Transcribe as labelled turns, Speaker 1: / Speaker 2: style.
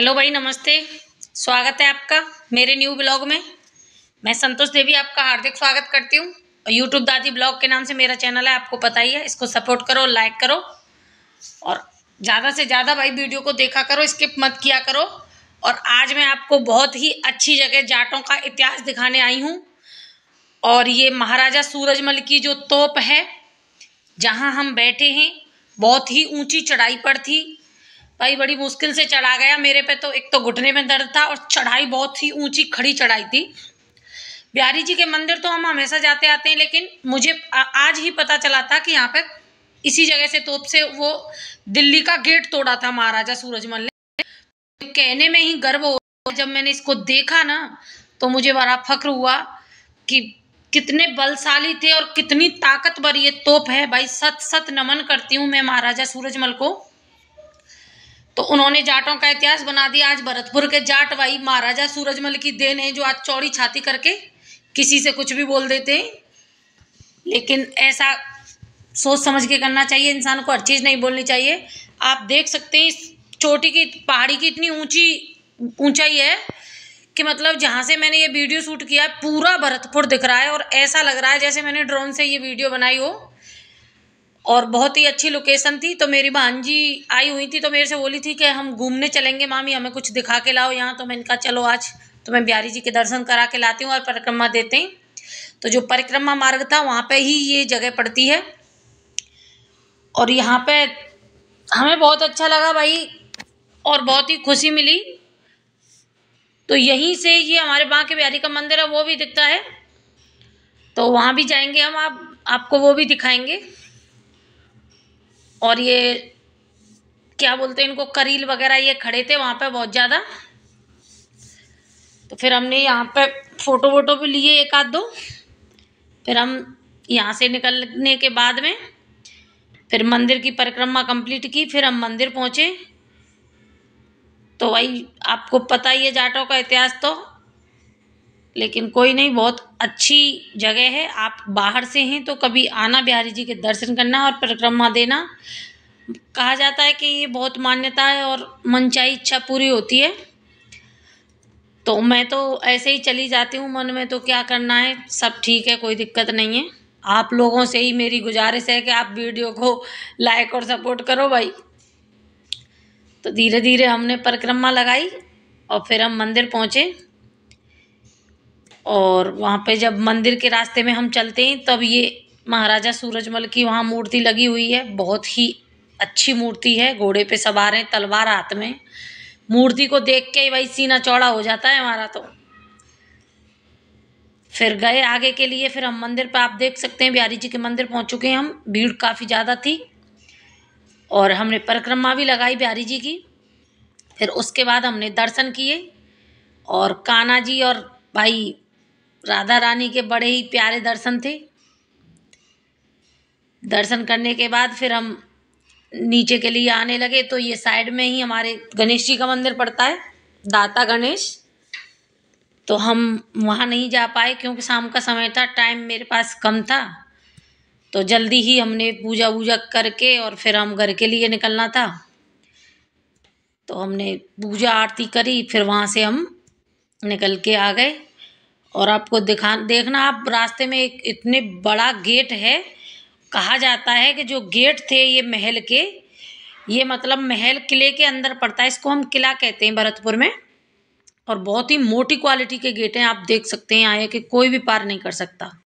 Speaker 1: hello भाई नमस्ते स्वागत है आपका मेरे न्यू ब्लॉग में मैं संतोष देवी आपका हार्दिक स्वागत करती हूँ यूट्यूब दादी ब्लॉग के नाम से मेरा चैनल है आपको पता ही है इसको सपोर्ट करो लाइक करो और ज़्यादा से ज़्यादा भाई वीडियो को देखा करो स्किप मत किया करो और आज मैं आपको बहुत ही अच्छी जगह जाटों का इतिहास दिखाने आई हूँ और ये महाराजा सूरजमल की जो तोप है जहाँ हम बैठे हैं बहुत ही ऊँची चढ़ाई पर थी भाई बड़ी मुश्किल से चढ़ा गया मेरे पे तो एक तो घुटने में दर्द था और चढ़ाई बहुत ही ऊंची खड़ी चढ़ाई थी बिहारी जी के मंदिर तो हम हमेशा जाते आते हैं लेकिन मुझे आज ही पता चला था कि यहाँ पे इसी जगह से तोप से वो दिल्ली का गेट तोड़ा था महाराजा सूरजमल ने कहने में ही गर्व हो जब मैंने इसको देखा ना तो मुझे बड़ा फख्र हुआ कि कितने बलशाली थे और कितनी ताकतवर ये तोप है भाई सत सत नमन करती हूँ मैं महाराजा सूरजमल को तो उन्होंने जाटों का इतिहास बना दिया आज भरतपुर के जाट भाई महाराजा सूरजमल की देन है जो आज चौड़ी छाती करके किसी से कुछ भी बोल देते हैं लेकिन ऐसा सोच समझ के करना चाहिए इंसान को हर चीज़ नहीं बोलनी चाहिए आप देख सकते हैं इस चोटी की पहाड़ी की इतनी ऊंची ऊंचाई है कि मतलब जहाँ से मैंने ये वीडियो शूट किया पूरा भरतपुर दिख रहा है और ऐसा लग रहा है जैसे मैंने ड्रोन से ये वीडियो बनाई हो और बहुत ही अच्छी लोकेशन थी तो मेरी भांजी आई हुई थी तो मेरे से बोली थी कि हम घूमने चलेंगे मामी हमें कुछ दिखा के लाओ यहाँ तो मैंने कहा चलो आज तो मैं बिहारी जी के दर्शन करा के लाती हूँ और परिक्रमा देते हैं तो जो परिक्रमा मार्ग था वहाँ पे ही ये जगह पड़ती है और यहाँ पे हमें बहुत अच्छा लगा भाई और बहुत ही खुशी मिली तो यहीं से ये हमारे के बिहारी का मंदिर है वो भी दिखता है तो वहाँ भी जाएंगे हम आप आपको वो भी दिखाएंगे और ये क्या बोलते हैं इनको करील वगैरह ये खड़े थे वहाँ पे बहुत ज़्यादा तो फिर हमने यहाँ पे फ़ोटो वोटो भी लिए एक आध दो फिर हम यहाँ से निकलने के बाद में फिर मंदिर की परिक्रमा कंप्लीट की फिर हम मंदिर पहुँचे तो वही आपको पता ही है जाटों का इतिहास तो लेकिन कोई नहीं बहुत अच्छी जगह है आप बाहर से हैं तो कभी आना बिहारी जी के दर्शन करना और परिक्रमा देना कहा जाता है कि ये बहुत मान्यता है और मनचाही इच्छा पूरी होती है तो मैं तो ऐसे ही चली जाती हूँ मन में तो क्या करना है सब ठीक है कोई दिक्कत नहीं है आप लोगों से ही मेरी गुजारिश है कि आप वीडियो को लाइक और सपोर्ट करो भाई तो धीरे धीरे हमने परिक्रमा लगाई और फिर हम मंदिर पहुँचे और वहाँ पे जब मंदिर के रास्ते में हम चलते हैं तब ये महाराजा सूरजमल की वहाँ मूर्ति लगी हुई है बहुत ही अच्छी मूर्ति है घोड़े पे सवार हैं तलवार हाथ में मूर्ति को देख के ही भाई सीना चौड़ा हो जाता है हमारा तो फिर गए आगे के लिए फिर हम मंदिर पर आप देख सकते हैं बिहारी जी के मंदिर पहुँच चुके हैं हम भीड़ काफ़ी ज़्यादा थी और हमने परिक्रमा भी लगाई बिहारी जी की फिर उसके बाद हमने दर्शन किए और कान्हा जी और भाई राधा रानी के बड़े ही प्यारे दर्शन थे दर्शन करने के बाद फिर हम नीचे के लिए आने लगे तो ये साइड में ही हमारे गणेश जी का मंदिर पड़ता है दाता गणेश तो हम वहाँ नहीं जा पाए क्योंकि शाम का समय था टाइम मेरे पास कम था तो जल्दी ही हमने पूजा वूजा करके और फिर हम घर के लिए निकलना था तो हमने पूजा आरती करी फिर वहाँ से हम निकल के आ गए और आपको दिखा देखना आप रास्ते में एक इतने बड़ा गेट है कहा जाता है कि जो गेट थे ये महल के ये मतलब महल किले के अंदर पड़ता है इसको हम किला कहते हैं भरतपुर में और बहुत ही मोटी क्वालिटी के गेट हैं आप देख सकते हैं यहाँ के कोई भी पार नहीं कर सकता